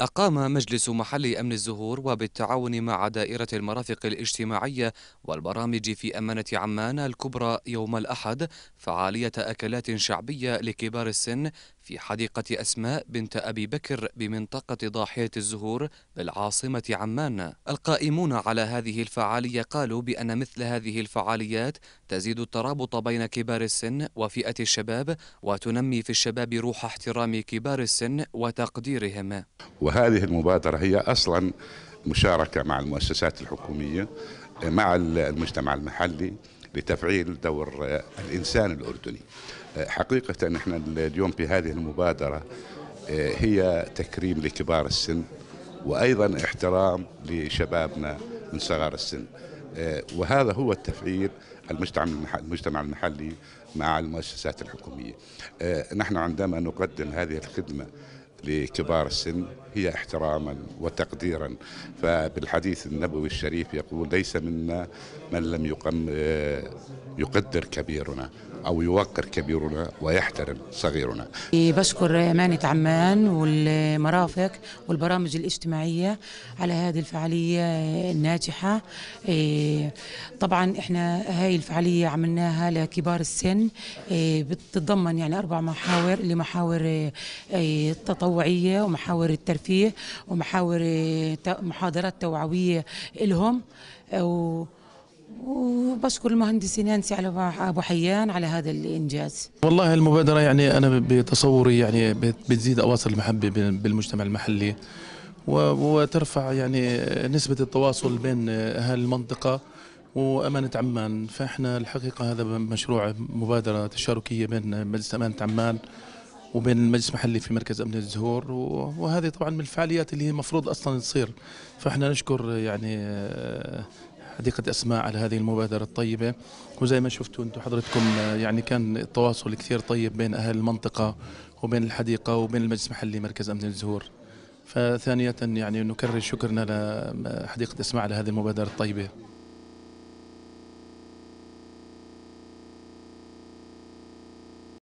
أقام مجلس محل أمن الزهور وبالتعاون مع دائرة المرافق الاجتماعية والبرامج في أمانة عمان الكبرى يوم الأحد فعالية أكلات شعبية لكبار السن في حديقة أسماء بنت أبي بكر بمنطقة ضاحية الزهور بالعاصمة عمان القائمون على هذه الفعالية قالوا بأن مثل هذه الفعاليات تزيد الترابط بين كبار السن وفئة الشباب وتنمي في الشباب روح احترام كبار السن وتقديرهم وهذه المبادرة هي أصلا مشاركة مع المؤسسات الحكومية مع المجتمع المحلي لتفعيل دور الإنسان الأردني حقيقة نحن اليوم في هذه المبادرة آه، هي تكريم لكبار السن وأيضا احترام لشبابنا من صغار السن آه، وهذا هو التفعيل المجتمع المجتمع المحلي مع المؤسسات الحكومية آه، نحن عندما نقدم هذه الخدمة لكبار السن هي احتراما وتقديرا فبالحديث النبوي الشريف يقول ليس منا من لم يقدر كبيرنا أو يوقر كبيرنا ويحترم صغيرنا بشكر أمانة عمان والمرافق والبرامج الاجتماعية على هذه الفعالية الناجحة إيه، طبعا إحنا هاي الفعالية عملناها لكبار السن إيه، بتتضمن يعني أربع محاور اللي محاور إيه، تطوعية ومحاور الترفيه ومحاور محاضرات توعوية لهم و بشكر المهندس نانسي على ابو حيان على هذا الانجاز والله المبادره يعني انا بتصوري يعني بتزيد اواصر المحبه بالمجتمع المحلي وترفع يعني نسبه التواصل بين اهل المنطقه وأمانة عمان فإحنا الحقيقة هذا مشروع مبادرة تشاركية بين مجلس أمانة عمان وبين المجلس المحلي في مركز أمن الزهور وهذه طبعا من الفعاليات اللي هي المفروض أصلا تصير فإحنا نشكر يعني حديقة أسماء على هذه المبادرة الطيبة وزي ما شفتوا أنتم حضرتكم آه، يعني كان التواصل كثير طيب بين أهل المنطقة وبين الحديقة وبين المجلس المحلي مركز أمن الزهور فثانية يعني نكرر شكرنا لحديقة أسماء على هذه المبادرة الطيبة